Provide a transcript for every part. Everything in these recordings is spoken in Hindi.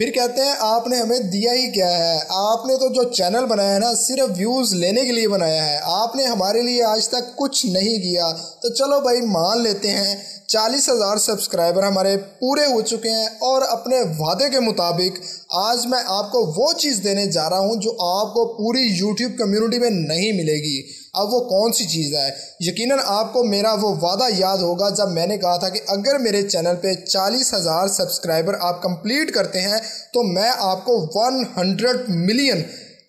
फिर कहते हैं आपने हमें दिया ही क्या है आपने तो जो चैनल बनाया है ना सिर्फ व्यूज़ लेने के लिए बनाया है आपने हमारे लिए आज तक कुछ नहीं किया तो चलो भाई मान लेते हैं चालीस हज़ार सब्सक्राइबर हमारे पूरे हो चुके हैं और अपने वादे के मुताबिक आज मैं आपको वो चीज़ देने जा रहा हूँ जो आपको पूरी यूट्यूब कम्युनिटी में नहीं मिलेगी अब वो कौन सी चीज़ है यकीनन आपको मेरा वो वादा याद होगा जब मैंने कहा था कि अगर मेरे चैनल पे चालीस हज़ार सब्सक्राइबर आप कंप्लीट करते हैं तो मैं आपको one hundred million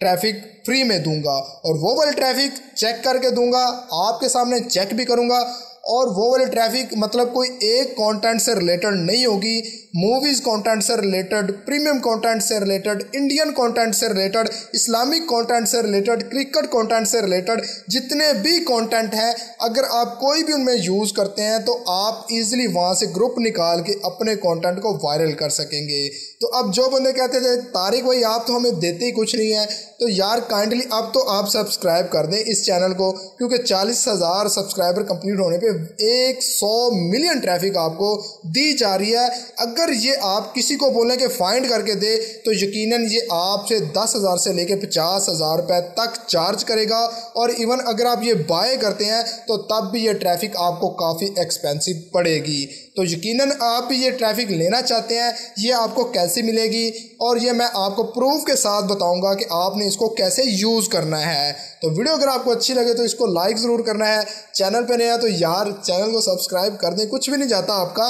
traffic free में दूंगा और वो वाली ट्रैफिक चेक करके दूंगा आपके सामने चेक भी करूंगा और वो वाली ट्रैफिक मतलब कोई एक कंटेंट से रिलेटेड नहीं होगी मूवीज कंटेंट से रिलेटेड प्रीमियम कंटेंट से रिलेटेड इंडियन कंटेंट से रिलेटेड इस्लामिक कंटेंट से रिलेटेड क्रिकेट कंटेंट से रिलेटेड जितने भी कंटेंट हैं अगर आप कोई भी उनमें यूज़ करते हैं तो आप इजीली वहाँ से ग्रुप निकाल के अपने कंटेंट को वायरल कर सकेंगे तो अब जो बंदे कहते थे तारिक भाई आप तो हमें देते ही कुछ नहीं है तो यार काइंडली अब तो आप सब्सक्राइब कर दें इस चैनल को क्योंकि चालीस हज़ार सब्सक्राइबर कंप्लीट होने पे सौ मिलियन ट्रैफिक आपको दी जा रही है अगर अगर ये आप किसी को बोलें कि फाइंड करके दे तो यकीनन ये आपसे दस हज़ार से लेकर पचास हज़ार रुपये तक चार्ज करेगा और इवन अगर आप ये बाय करते हैं तो तब भी ये ट्रैफिक आपको काफ़ी एक्सपेंसिव पड़ेगी तो यकीनन आप ये ट्रैफिक लेना चाहते हैं ये आपको कैसे मिलेगी और ये मैं आपको प्रूफ के साथ बताऊंगा कि आपने इसको कैसे यूज़ करना है तो वीडियो अगर आपको अच्छी लगे तो इसको लाइक ज़रूर करना है चैनल पर नया तो यार चैनल को सब्सक्राइब कर दें कुछ भी नहीं जाता आपका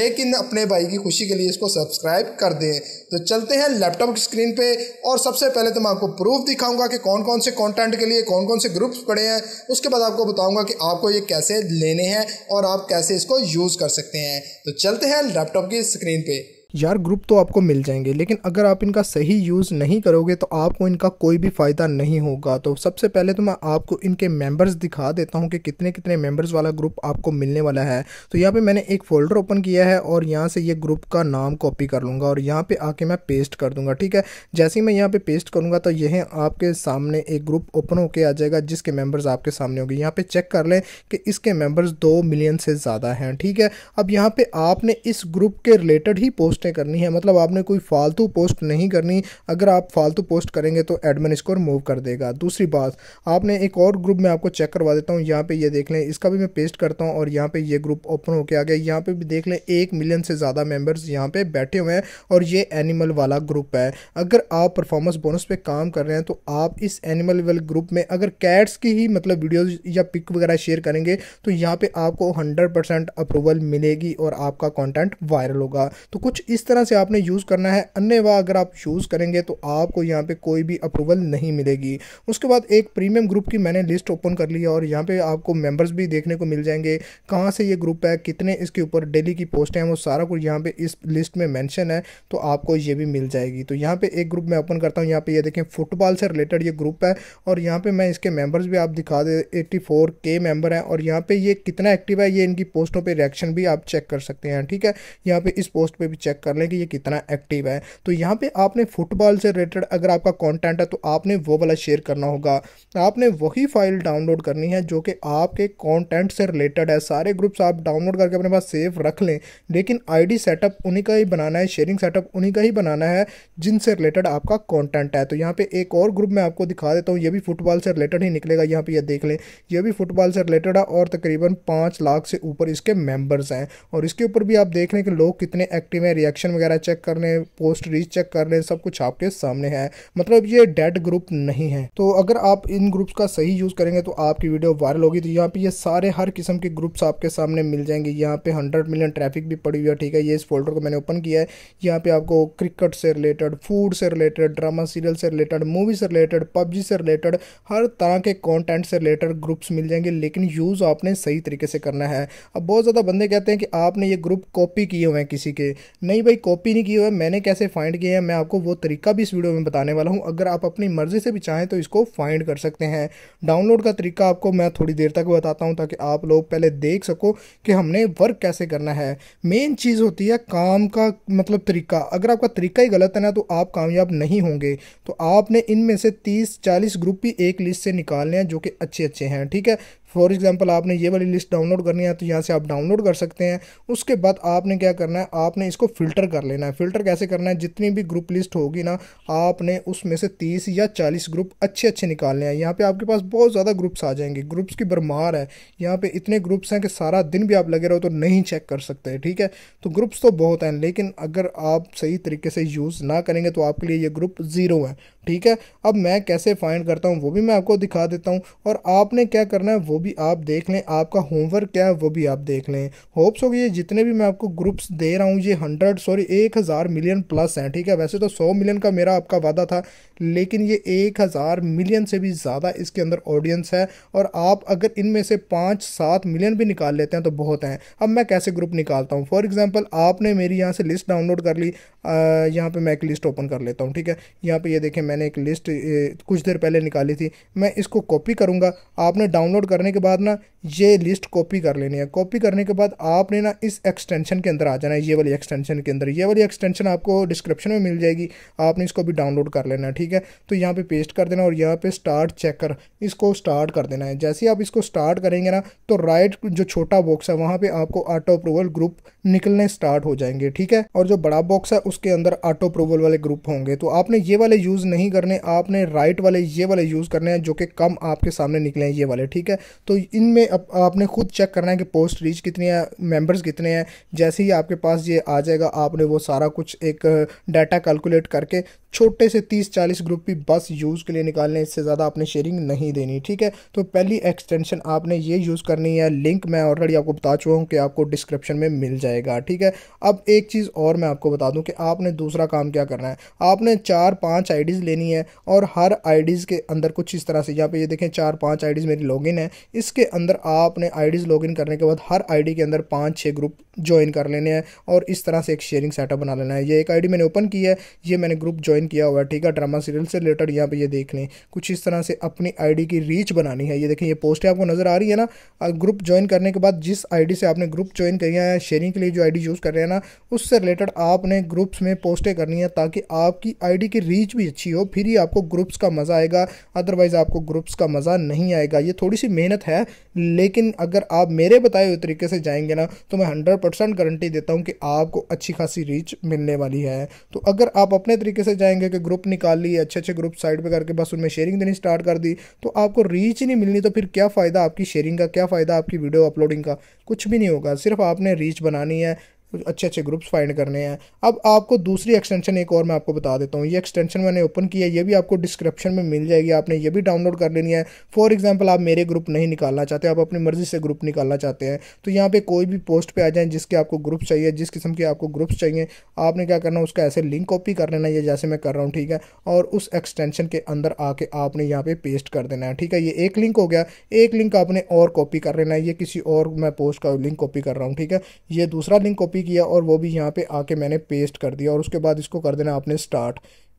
लेकिन अपने भाई की खुशी के लिए इसको सब्सक्राइब कर दें तो चलते हैं लैपटॉप की स्क्रीन पर और सबसे पहले तो मैं आपको प्रूफ दिखाऊँगा कि कौन कौन से कॉन्टेंट के लिए कौन कौन से ग्रुप्स पड़े हैं उसके बाद आपको बताऊँगा कि आपको ये कैसे लेने हैं और आप कैसे इसको यूज़ कर सकते हैं सकते हैं तो चलते हैं लैपटॉप की स्क्रीन पे यार ग्रुप तो आपको मिल जाएंगे लेकिन अगर आप इनका सही यूज़ नहीं करोगे तो आपको इनका कोई भी फ़ायदा नहीं होगा तो सबसे पहले तो मैं आपको इनके मेंबर्स दिखा देता हूँ कि कितने कितने मेंबर्स वाला ग्रुप आपको मिलने वाला है तो यहाँ पे मैंने एक फोल्डर ओपन किया है और यहाँ से ये ग्रुप का नाम कॉपी कर लूँगा और यहाँ पर आके मैं पेस्ट कर दूँगा ठीक है जैसे ही मैं यहाँ पर पे पेस्ट करूँगा तो यह आपके सामने एक ग्रुप ओपन होकर आ जाएगा जिसके मेम्बर्स आपके सामने होंगे यहाँ पर चेक कर लें कि इसके मेम्बर्स दो मिलियन से ज़्यादा हैं ठीक है अब यहाँ पर आपने इस ग्रुप के रिलेटेड ही पोस्ट पोस्टें करनी है मतलब आपने कोई फालतू पोस्ट नहीं करनी अगर आप फालतू पोस्ट करेंगे तो एडमिन इसको रिमूव कर देगा दूसरी बात आपने एक और ग्रुप में आपको चेक करवा देता हूँ यहाँ पे ये यह देख लें इसका भी मैं पेस्ट करता हूँ और यहाँ पे ये यह ग्रुप ओपन होकर आ गया यहाँ पे भी देख लें एक मिलियन से ज़्यादा मेम्बर्स यहाँ पे बैठे हुए हैं और ये एनिमल वाला ग्रुप है अगर आप परफॉर्मेंस बोनस पे काम कर रहे हैं तो आप इस एनिमल वाले ग्रुप में अगर कैट्स की ही मतलब वीडियोज या पिक वगैरह शेयर करेंगे तो यहाँ पर आपको हंड्रेड अप्रूवल मिलेगी और आपका कॉन्टेंट वायरल होगा तो कुछ इस तरह से आपने यूज़ करना है अन्य अगर आप यूज़ करेंगे तो आपको यहाँ पे कोई भी अप्रूवल नहीं मिलेगी उसके बाद एक प्रीमियम ग्रुप की मैंने लिस्ट ओपन कर ली है और यहाँ पे आपको मेंबर्स भी देखने को मिल जाएंगे कहाँ से ये ग्रुप है कितने इसके ऊपर डेली की पोस्ट हैं वो सारा कुछ यहाँ पर इस लिस्ट में मैंशन है तो आपको ये भी मिल जाएगी तो यहाँ पर एक ग्रुप मैं ओपन करता हूँ यहाँ पर ये देखें फुटबॉल से रिलेटेड ये ग्रुप है और यहाँ पर मैं इसके मेम्बर्स भी आप दिखा दे एट्टी के मेम्बर हैं और यहाँ पर ये कितना एक्टिव है ये इनकी पोस्टों पर रिएक्शन भी आप चेक कर सकते हैं ठीक है यहाँ पर इस पोस्ट पर भी चेक चेक कर लें कि ये कितना एक्टिव है तो यहाँ पे आपने फुटबॉल से रिलेटेड अगर आपका कंटेंट है तो आपने वो वाला शेयर करना होगा आपने वही फाइल डाउनलोड करनी है जो कि आपके कंटेंट से रिलेटेड है सारे ग्रुप्स आप डाउनलोड करके अपने पास सेव रख लें लेकिन आई सेटअप उन्हीं का ही बनाना है शेयरिंग सेटअप उन्हीं का ही बनाना है जिनसे रिलेटेड आपका कॉन्टेंट है तो यहाँ पर एक और ग्रुप मैं आपको दिखा देता हूँ ये भी फुटबॉल से रिलेटेड ही निकलेगा यहाँ पर यह देख लें यह भी फुटबॉल से रिलेटेड है और तकरीबन पाँच लाख से ऊपर इसके मेम्बर्स हैं और इसके ऊपर भी आप देख लें कि लोग कितने एक्टिव हैं रिएक्शन वगैरह चेक करने पोस्ट रीच चेक करने सब कुछ आपके सामने है मतलब ये डेड ग्रुप नहीं है तो अगर आप इन ग्रुप्स का सही यूज़ करेंगे तो आपकी वीडियो वायरल होगी तो यहाँ पे ये सारे हर किस्म के ग्रुप्स आपके सामने मिल जाएंगे यहाँ पे हंड्रेड मिलियन ट्रैफिक भी पड़ी हुई है ठीक है ये इस फोल्डर को मैंने ओपन किया है यहाँ पे आपको क्रिकेट से रिलेटेड फूड से रिलेटेड ड्रामा सीरियल से रिलेटेड मूवी से रिलेटेड पबजी से रिलेटेड हर तरह के कॉन्टेंट से रिलेटेड ग्रुप्स मिल जाएंगे लेकिन यूज़ आपने सही तरीके से करना है अब बहुत ज़्यादा बंदे कहते हैं कि आपने ये ग्रुप कॉपी किए हुए हैं किसी के नहीं नहीं भाई कॉपी नहीं किया हुआ मैंने कैसे फाइंड किया है मैं आपको वो तरीका भी इस वीडियो में बताने वाला हूँ अगर आप अपनी मर्ज़ी से भी चाहें तो इसको फाइंड कर सकते हैं डाउनलोड का तरीका आपको मैं थोड़ी देर तक बताता हूँ ताकि आप लोग पहले देख सको कि हमने वर्क कैसे करना है मेन चीज़ होती है काम का मतलब तरीका अगर आपका तरीका ही गलत है ना तो आप कामयाब नहीं होंगे तो आपने इनमें से तीस चालीस ग्रुप भी एक लिस्ट से निकालने हैं जो कि अच्छे अच्छे हैं ठीक है फॉर एग्जाम्पल आपने ये वाली लिस्ट डाउनलोड करनी है तो यहाँ से आप डाउनलोड कर सकते हैं उसके बाद आपने क्या करना है आपने इसको फ़िल्टर कर लेना है फ़िल्टर कैसे करना है जितनी भी ग्रुप लिस्ट होगी ना आपने उसमें से तीस या चालीस ग्रुप अच्छे अच्छे निकालने हैं यहाँ पर आपके पास बहुत ज़्यादा ग्रुप्स आ जाएंगे ग्रुप्स की भरमार है यहाँ पर इतने ग्रुप्स हैं कि सारा दिन भी आप लगे रहो तो नहीं चेक कर सकते ठीक है तो ग्रुप्स तो बहुत हैं लेकिन अगर आप सही तरीके से यूज़ ना करेंगे तो आपके लिए ये ग्रुप ज़ीरो है ठीक है अब मैं कैसे फाइंड करता हूँ वो भी मैं आपको दिखा देता हूँ और आपने क्या करना है वो भी आप देख लें आपका होमवर्क क्या है वो भी आप देख लें होप्स हो ये जितने भी मैं आपको ग्रुप्स दे रहा हूँ ये हंड्रेड सॉरी एक हज़ार मिलियन प्लस हैं ठीक है वैसे तो सौ मिलियन का मेरा आपका वादा था लेकिन ये एक हज़ार मिलियन से भी ज़्यादा इसके अंदर ऑडियंस है और आप अगर इनमें से पाँच सात मिलियन भी निकाल लेते हैं तो बहुत हैं अब मैं कैसे ग्रुप निकालता हूँ फॉर एग्जाम्पल आपने मेरी यहाँ से लिस्ट डाउनलोड कर ली यहाँ पर मैं एक लिस्ट ओपन कर लेता हूँ ठीक है यहाँ पर ये देखें मैंने मैंने एक लिस्ट कुछ देर पहले निकाली थी मैं इसको कॉपी करूँगा आपने डाउनलोड करने के बाद ना ये लिस्ट कॉपी कर लेनी है कॉपी करने के बाद आपने ना इस एक्सटेंशन के अंदर आ जाना है ये वाली एक्सटेंशन के अंदर ये वाली एक्सटेंशन आपको डिस्क्रिप्शन में मिल जाएगी आपने इसको भी डाउनलोड कर लेना है ठीक है तो यहाँ पे पेस्ट कर देना और यहाँ पे स्टार्ट चेकर इसको स्टार्ट कर देना है जैसे ही आप इसको स्टार्ट करेंगे ना तो राइट जो छोटा बॉक्स है वहाँ पर आपको ऑटो अप्रूवल ग्रुप निकलने स्टार्ट हो जाएंगे ठीक है और जो बड़ा बॉक्स है उसके अंदर ऑटो अप्रूवल वाले ग्रुप होंगे तो आपने ये वाले यूज़ नहीं करने आपने राइट वाले ये वाले यूज़ करने हैं जो कि कम आपके सामने निकले हैं ये वाले ठीक है तो इनमें आपने खुद चेक करना है कि पोस्ट रीच कितनी है मेंबर्स कितने हैं जैसे ही आपके पास ये आ जाएगा आपने वो सारा कुछ एक डाटा कैलकुलेट करके छोटे से तीस चालीस ग्रुप भी बस यूज़ के लिए निकालने इससे ज़्यादा आपने शेयरिंग नहीं देनी ठीक है तो पहली एक्सटेंशन आपने ये यूज़ करनी है लिंक मैं ऑलरेडी आपको बता चुका हूँ कि आपको डिस्क्रिप्शन में मिल जाएगा ठीक है अब एक चीज़ और मैं आपको बता दूँ कि आपने दूसरा काम क्या करना है आपने चार पाँच आई लेनी है और हर आई के अंदर कुछ इस तरह से यहाँ पर ये देखें चार पाँच आई मेरी लॉग है इसके अंदर आई आपने आईडीज़ लॉगिन करने के बाद हर आईडी के अंदर पाँच छः ग्रुप ज्वाइन कर लेने हैं और इस तरह से एक शेयरिंग सेटअप बना लेना है ये एक आईडी मैंने ओपन की है ये मैंने ग्रुप ज्वाइन किया हुआ है ठीक है ड्रामा सीरियल से रिलेटेड यहाँ पे ये देख लें कुछ इस तरह से अपनी आईडी की रीच बनानी है ये देखें ये पोस्ट है आपको नज़र आ रही है ना ग्रुप ज्वाइन करने के बाद जिस डी से आपने ग्रुप ज्वाइन किया है शेयरिंग के लिए जो डी यूज़ कर रहे हैं ना उससे रिलेटेड आपने ग्रुप्स में पोस्टें करनी है ताकि आपकी डी की रीच भी अच्छी हो फिर ही आपको ग्रुप्स का मज़ा आएगा अदरवाइज़ आपको ग्रुप्स का मज़ा नहीं आएगा ये थोड़ी सी मेहनत है लेकिन अगर आप मेरे बताए हुए तरीके से जाएंगे ना तो मैं हंड्रेड परसेंट गारंटी देता हूँ कि आपको अच्छी खासी रीच मिलने वाली है तो अगर आप अपने तरीके से जाएंगे कि ग्रुप निकाल लिए अच्छे अच्छे ग्रुप साइड पर करके बस उनमें शेयरिंग देनी स्टार्ट कर दी तो आपको रीच ही नहीं मिलनी तो फिर क्या फ़ायदा आपकी शेयरिंग का क्या फ़ायदा आपकी वीडियो अपलोडिंग का कुछ भी नहीं होगा सिर्फ आपने रीच बनानी है अच्छे अच्छे ग्रुप्स फाइंड करने हैं अब आपको दूसरी एक्सटेंशन एक और मैं आपको बता देता हूँ ये एक्सटेंशन मैंने ओपन किया है ये भी आपको डिस्क्रिप्शन में मिल जाएगी आपने ये भी डाउनलोड कर लेनी है फॉर एग्जाम्पल आप मेरे ग्रुप नहीं निकालना चाहते आप अपनी मर्जी से ग्रुप निकालना चाहते हैं तो यहाँ पर कोई भी पोस्ट पर आ जाए जिसके आपको ग्रुप चाहिए जिस किस्म के आपको ग्रुप्स चाहिए आपने क्या करना उसका ऐसे लिंक कॉपी कर लेना है जैसे मैं कर रहा हूँ ठीक है और उस एक्सटेंशन के अंदर आके आपने यहाँ पर पेस्ट कर देना है ठीक है ये एक लिंक हो गया एक लिंक आपने और कॉपी कर लेना है ये किसी और मैं पोस्ट का लिंक कॉपी कर रहा हूँ ठीक है ये दूसरा लिंक कॉपी कॉपी किया और वो भी यहाँ पे आके मैंने पेस्ट कर दिया और उसके बाद इसको कर देना आपने स्टार्ट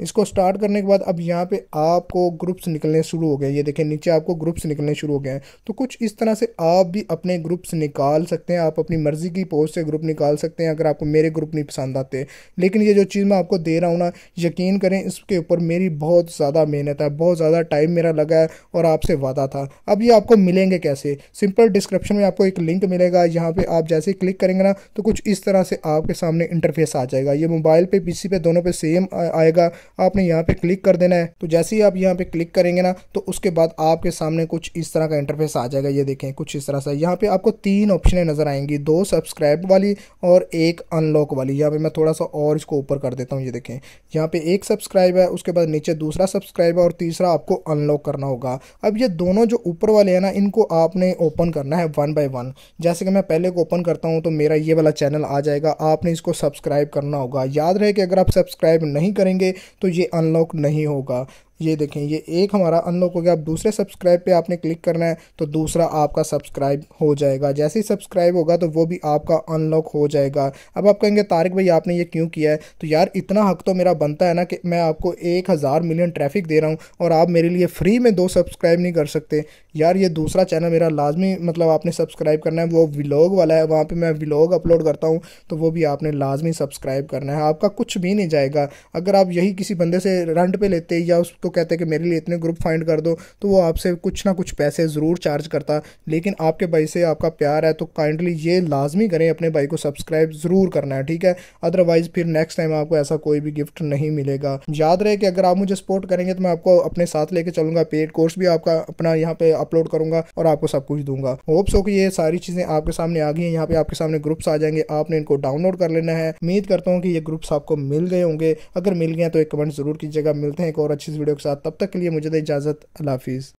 इसको स्टार्ट करने के बाद अब यहाँ पे आपको ग्रुप्स निकलने शुरू हो गए ये देखें नीचे आपको ग्रुप्स निकलने शुरू हो गए हैं तो कुछ इस तरह से आप भी अपने ग्रुप्स निकाल सकते हैं आप अपनी मर्ज़ी की पोस्ट से ग्रुप निकाल सकते हैं अगर आपको मेरे ग्रुप नहीं पसंद आते लेकिन ये जो चीज़ मैं आपको दे रहा हूँ ना यकीन करें इसके ऊपर मेरी बहुत ज़्यादा मेहनत है बहुत ज़्यादा टाइम मेरा लगा है और आपसे वादा था अब ये आपको मिलेंगे कैसे सिंपल डिस्क्रिप्शन में आपको एक लिंक मिलेगा यहाँ पर आप जैसे क्लिक करेंगे ना तो कुछ इस तरह से आपके सामने इंटरफेस आ जाएगा ये मोबाइल पर पी पे दोनों पर सेम आएगा आपने यहाँ पे क्लिक कर देना है तो जैसे ही आप यहाँ पे क्लिक करेंगे ना तो उसके बाद आपके सामने कुछ इस तरह का इंटरफेस आ जाएगा ये देखें कुछ इस तरह से यहाँ पे आपको तीन ऑप्शनें नजर आएंगी दो सब्सक्राइब वाली और एक अनलॉक वाली यहाँ पे मैं थोड़ा सा और इसको ऊपर कर देता हूँ ये देखें यहाँ पे एक सब्सक्राइब है उसके बाद नीचे दूसरा सब्सक्राइब है और तीसरा आपको अनलॉक करना होगा अब ये दोनों जो ऊपर वाले हैं ना इनको आपने ओपन करना है वन बाय वन जैसे कि मैं पहले को ओपन करता हूँ तो मेरा ये वाला चैनल आ जाएगा आपने इसको सब्सक्राइब करना होगा याद रहे कि अगर आप सब्सक्राइब नहीं करेंगे तो ये अनलॉक नहीं होगा ये देखें ये एक हमारा अनलॉक हो गया अब दूसरे सब्सक्राइब पे आपने क्लिक करना है तो दूसरा आपका सब्सक्राइब हो जाएगा जैसे ही सब्सक्राइब होगा तो वो भी आपका अनलॉक हो जाएगा अब आप कहेंगे तारिक भाई आपने ये क्यों किया है तो यार इतना हक तो मेरा बनता है ना कि मैं आपको एक हज़ार मिलियन ट्रैफिक दे रहा हूँ और आप मेरे लिए फ्री में दो सब्सक्राइब नहीं कर सकते यार ये दूसरा चैनल मेरा लाजमी मतलब आपने सब्सक्राइब करना है वो व्लॉग वाला है वहाँ पर मैं व्लॉग अपलोड करता हूँ तो वो भी आपने लाजमी सब्सक्राइब करना है आपका कुछ भी नहीं जाएगा अगर आप यही किसी बंदे से रंट पे लेते या उसको कहते हैं कि मेरे लिए इतने ग्रुप फाइंड कर दो तो वो आपसे कुछ ना कुछ पैसे ज़रूर चार्ज करता लेकिन आपके भाई से आपका प्यार है तो काइंडली ये लाजमी करें अपने भाई को सब्सक्राइब ज़रूर करना है ठीक है अदरवाइज़ फिर नेक्स्ट टाइम आपको ऐसा कोई भी गिफ्ट नहीं मिलेगा याद रहे कि अगर आप मुझे सपोर्ट करेंगे तो मैं आपको अपने साथ लेके चलूंगा पेड कोर्स भी आपका अपना यहाँ पे अपलोड करूंगा और आपको सब कुछ दूंगा होप्स हो कि ये सारी चीज़ें आपके सामने आ गई हैं यहाँ पे आपके सामने ग्रुप्स आ जाएंगे आपने इनको डाउनलोड कर लेना है उम्मीद करता हूँ कि ये ग्रुप्स आपको मिल गए होंगे अगर मिल गए तो एक कमेंट जरूर कीजिएगा मिलते हैं एक और अच्छी वीडियो के साथ तब तक के लिए मुझे इजाज़त अल्लाह हाफिज़